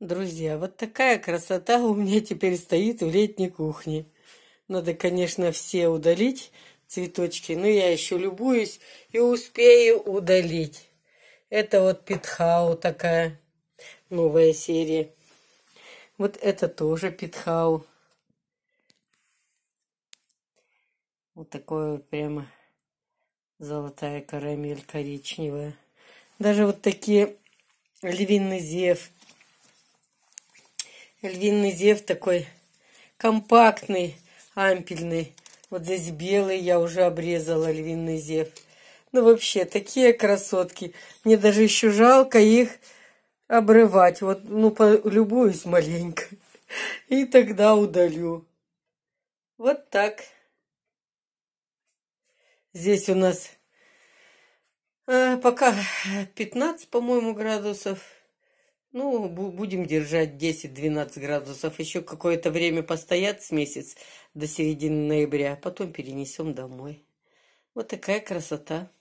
Друзья, вот такая красота у меня теперь стоит в летней кухне. Надо, конечно, все удалить цветочки, но я еще любуюсь и успею удалить. Это вот Питхау такая новая серия. Вот это тоже Питхау. Вот такое вот прямо золотая карамель коричневая. Даже вот такие львиный зев – львиный зев такой компактный, ампельный. Вот здесь белый я уже обрезала львиный зев. Ну, вообще, такие красотки. Мне даже еще жалко их обрывать. Вот, ну, полюбуюсь маленько. И тогда удалю. Вот так. Здесь у нас э, пока 15, по-моему, градусов. Ну, будем держать 10-12 градусов. Еще какое-то время постоят с месяц до середины ноября, а потом перенесем домой. Вот такая красота.